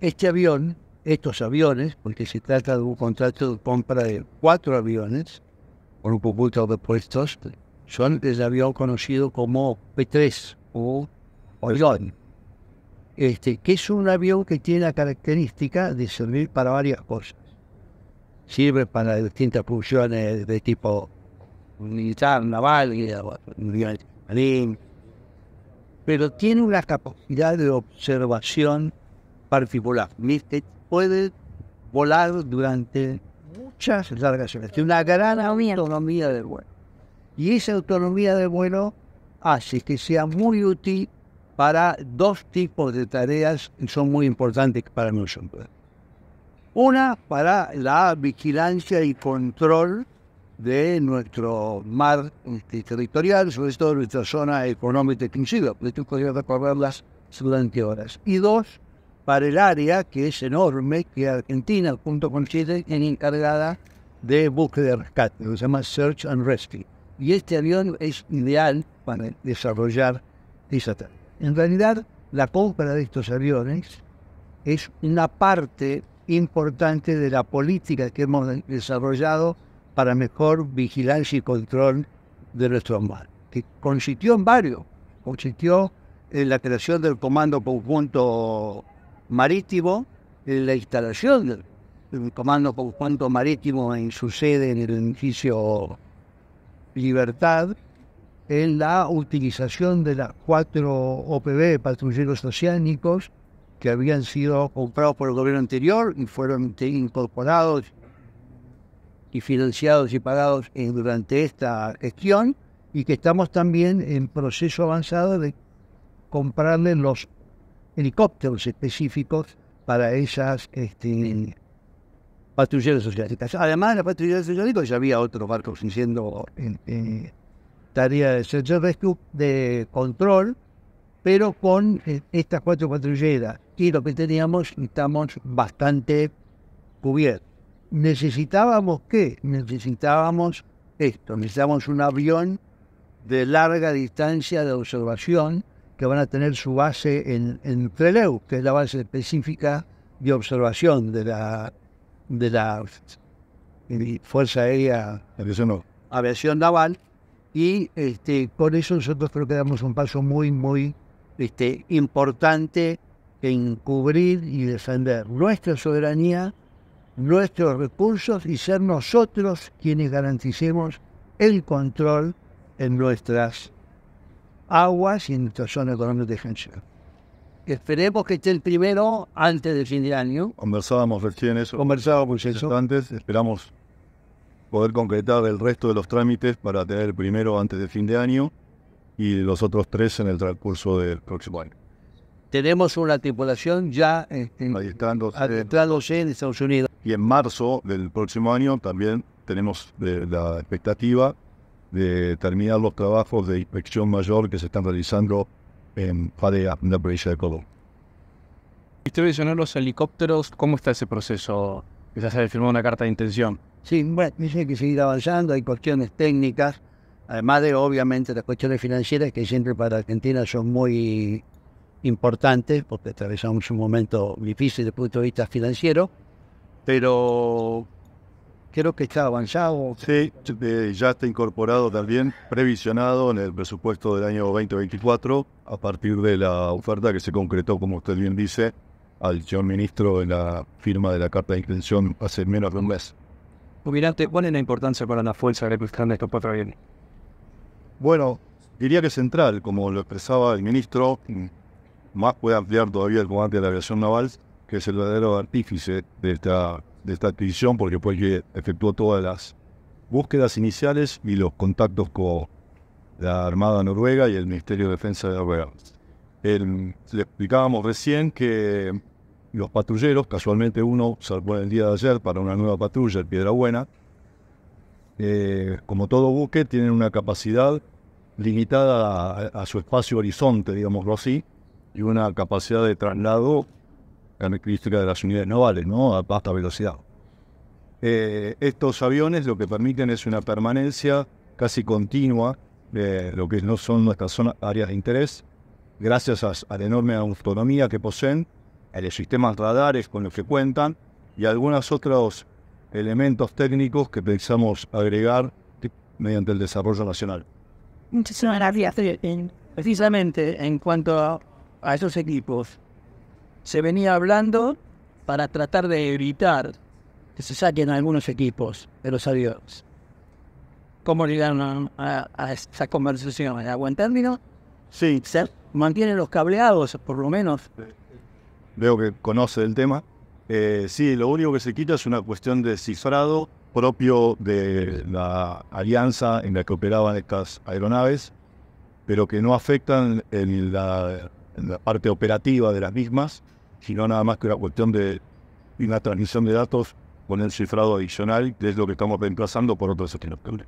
este avión, estos aviones, porque se trata de un contrato de compra de cuatro aviones ...con un conjunto de puestos, son el avión conocido como P3 o Orion, este, que es un avión que tiene la característica de servir para varias cosas. Sirve para distintas funciones de tipo militar, naval, marín, pero tiene una capacidad de observación particular. puede volar durante muchas largas horas. Tiene una gran autonomía, de vuelo. Y esa autonomía de vuelo hace que sea muy útil para dos tipos de tareas que son muy importantes para nosotros. Una para la vigilancia y control de nuestro mar este, territorial, sobre todo nuestra zona económica exclusiva, de tú podrías recorrerlas durante horas. Y dos, para el área que es enorme, que Argentina junto con Chile es encargada de búsqueda y rescate, lo se llama Search and Rescue. Y este avión es ideal para desarrollar esa tarea. En realidad, la compra de estos aviones es una parte importante de la política que hemos desarrollado para mejor vigilancia y control de nuestro mar que consistió en varios, consistió en la creación del Comando Conjunto marítimo, en la instalación del, Comando por Marítimo en su sede en el edificio Libertad, en la utilización de las cuatro OPB, patrulleros oceánicos, que habían sido comprados por el gobierno anterior y fueron incorporados y financiados y pagados en, durante esta gestión, y que estamos también en proceso avanzado de comprarle los helicópteros específicos para esas patrulleras este, patrulleras socialistas. Además, las patrulleras socialistas ya había otros barcos haciendo tareas eh, eh, tarea de search and rescue de control, pero con eh, estas cuatro patrulleras y lo que teníamos estamos bastante cubiertos. ¿Necesitábamos qué? Necesitábamos esto, necesitábamos un avión de larga distancia de observación que van a tener su base en, en Trelew, que es la base específica de observación de la, de la Fuerza Aérea aviación, Naval. Y este, eso nosotros creo que damos un paso muy, muy este, importante en cubrir y defender nuestra soberanía, nuestros recursos y ser nosotros quienes garanticemos el control en nuestras aguas y en económica de gente. Esperemos que esté el primero antes del fin de año. Conversábamos recién eso. Conversábamos eso. Antes, esperamos poder concretar el resto de los trámites para tener el primero antes del fin de año y los otros tres en el transcurso del próximo año. Tenemos una tripulación ya este, en, en Estados Unidos. Y en marzo del próximo año también tenemos eh, la expectativa de terminar los trabajos de inspección mayor que se están realizando en Padea, en la provincia de Córdoba. Usted mencionó los helicópteros, ¿cómo está ese proceso? Quizás se firmó una carta de intención. Sí, bueno, dice que seguir avanzando, hay cuestiones técnicas, además de obviamente las cuestiones financieras que siempre para Argentina son muy importantes, porque atravesamos un momento difícil desde el punto de vista financiero, pero creo que está avanzado. Sí, ya está incorporado también, previsionado en el presupuesto del año 2024, a partir de la oferta que se concretó, como usted bien dice, al señor ministro en la firma de la carta de intención hace menos de un mes. ¿cuál es la importancia para la fuerza que de estos cuatro Bueno, diría que central, como lo expresaba el ministro, más puede ampliar todavía el comandante de la aviación naval, que es el verdadero artífice de esta de esta adquisición porque fue que efectuó todas las búsquedas iniciales y los contactos con la Armada Noruega y el Ministerio de Defensa de Noruega. le explicábamos recién que los patrulleros, casualmente uno salvó el día de ayer para una nueva patrulla, el Piedra Buena, eh, como todo buque, tienen una capacidad limitada a, a su espacio horizonte, digámoslo así, y una capacidad de traslado característica de las unidades navales, ¿no? A pasta velocidad. Eh, estos aviones lo que permiten es una permanencia casi continua de lo que no son nuestras zonas, áreas de interés, gracias a, la enorme autonomía que poseen, a los sistemas radares con los que cuentan y algunos otros elementos técnicos que pensamos agregar mediante el desarrollo nacional. Muchísimas gracias. Eh, precisamente en cuanto a esos equipos, se venía hablando para tratar de evitar que se saquen algunos equipos de los aviones. ¿Cómo llegaron a, a esa conversación? ¿A buen término? Sí. ¿Se mantienen los cableados, por lo menos? Veo que conoce el tema. Eh, sí, lo único que se quita es una cuestión de cifrado propio de la alianza en la que operaban estas aeronaves, pero que no afectan en la en la parte operativa de las mismas, sino nada más que una cuestión de una transmisión de datos con el cifrado adicional, que es lo que estamos reemplazando por otros sostenibles.